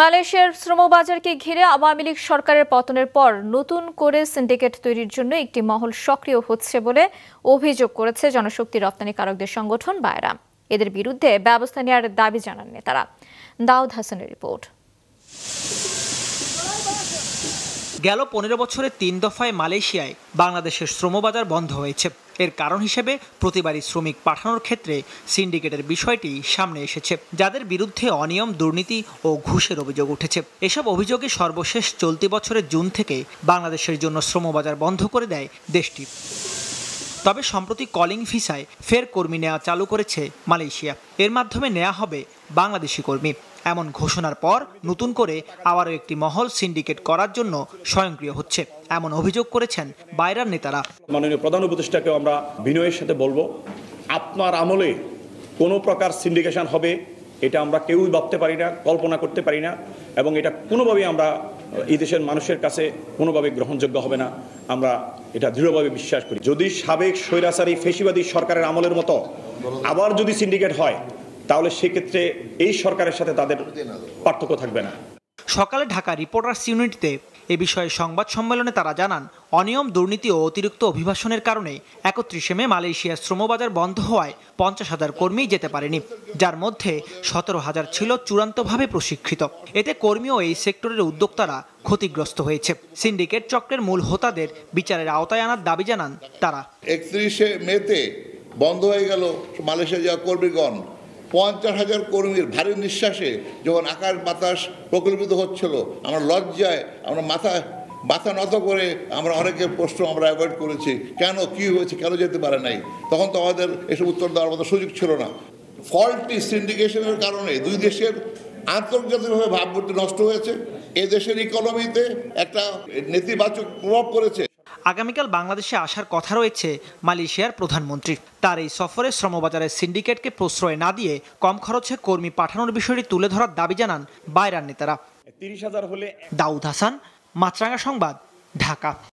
মালয়েশিয়ার শ্রমবাজারকে ঘিরে আওয়ামী লীগ সরকারের পতনের পর নতুন করে সিন্ডিকেট তৈরির জন্য একটি মহল সক্রিয় হচ্ছে বলে অভিযোগ করেছে জনশক্তি রপ্তানিকারকদের সংগঠন বায়রাম এদের বিরুদ্ধে ব্যবস্থা নেওয়ার দাবি জানান নেতারা দাউদ হাসানের রিপোর্ট গেল পনেরো বছরে তিন দফায় মালয়েশিয়ায় বাংলাদেশের শ্রমবাজার বন্ধ হয়েছে এর কারণ হিসেবে প্রতিবারই শ্রমিক পাঠানোর ক্ষেত্রে সিন্ডিকেটের বিষয়টি সামনে এসেছে যাদের বিরুদ্ধে অনিয়ম দুর্নীতি ও ঘুষের অভিযোগ উঠেছে এসব অভিযোগে সর্বশেষ চলতি বছরের জুন থেকে বাংলাদেশের জন্য শ্রমবাজার বন্ধ করে দেয় দেশটি তবে সম্প্রতি কলিং ভিসায় ফের কর্মী নেওয়া চালু করেছে মালয়েশিয়া এর মাধ্যমে নেওয়া হবে বাংলাদেশি কর্মী এমন ঘোষণার পর নতুন করে আবারও একটি মহল সিন্ডিকেট করার জন্য স্বয়ংক্রিয় হচ্ছে এমন অভিযোগ করেছেন বাইরার নেতারা মাননীয় প্রধান উপদেষ্টাকে আমরা বিনয়ের সাথে বলবো আপনার আমলে কোনো প্রকার সিন্ডিকেশন হবে এটা আমরা কেউই ভাবতে পারি না কল্পনা করতে পারি না এবং এটা কোনোভাবেই আমরা এই দেশের মানুষের কাছে কোনোভাবে গ্রহণযোগ্য হবে না আমরা এটা দৃঢ়ভাবে বিশ্বাস করি যদি সাবেক স্বৈরাচারী ফেসিবাদী সরকারের আমলের মতো আবার যদি সিন্ডিকেট হয় তাহলে সেক্ষেত্রে এই সরকারের সাথে তাদের পার্থক্য থাকবে না সকালে ঢাকা রিপোর্টার্স ইউনিটিতে এ বিষয়ে সংবাদ সম্মেলনে তারা জানান অনিয়ম দুর্নীতি ও অতিরিক্ত অভিবাসনের কারণে একত্রিশে মে মালয়েশিয়ার শ্রমবাজার বন্ধ হওয়ায় পঞ্চাশ হাজার কর্মী যেতে পারেনি যার মধ্যে সতেরো হাজার ছিল চূড়ান্তভাবে প্রশিক্ষিত এতে কর্মী ও এই সেক্টরের উদ্যোক্তারা ক্ষতিগ্রস্ত হয়েছে সিন্ডিকেট চক্রের মূল হোতাদের বিচারের আওতায় আনার দাবি জানান তারা একত্রিশে মেতে বন্ধ হয়ে গেল মালয়েশিয়া যাওয়া কর্মীগণ পঞ্চাশ হাজার কর্মীর ভারী নিঃশ্বাসে যখন আকাশ বাতাস প্রকল্পিত হচ্ছিল আমরা লজ্জায় আমরা মাথা মাথা নত করে আমরা অনেকের প্রশ্ন আমরা অ্যাভয়েড করেছি কেন কি হয়েছে কেন যেতে পারে নাই তখন তো আমাদের এসব উত্তর দেওয়ার মতো সুযোগ ছিল না ফল্টি সিন্ডিকেশনের কারণে দুই দেশের আন্তর্জাতিকভাবে ভাবমূর্তি নষ্ট হয়েছে এদেশের ইকোনমিতে একটা নেতিবাচক প্রভাব পড়েছে আগামীকাল বাংলাদেশে আসার কথা রয়েছে মালয়েশিয়ার প্রধানমন্ত্রীর তার এই সফরে শ্রমবাজারের সিন্ডিকেটকে প্রশ্রয় না দিয়ে কম খরচে কর্মী পাঠানোর বিষয়টি তুলে ধরার দাবি জানান বাইরার নেতারা তিরিশ হাজার হলে দাউদ হাসান মাছরাঙ্গা সংবাদ ঢাকা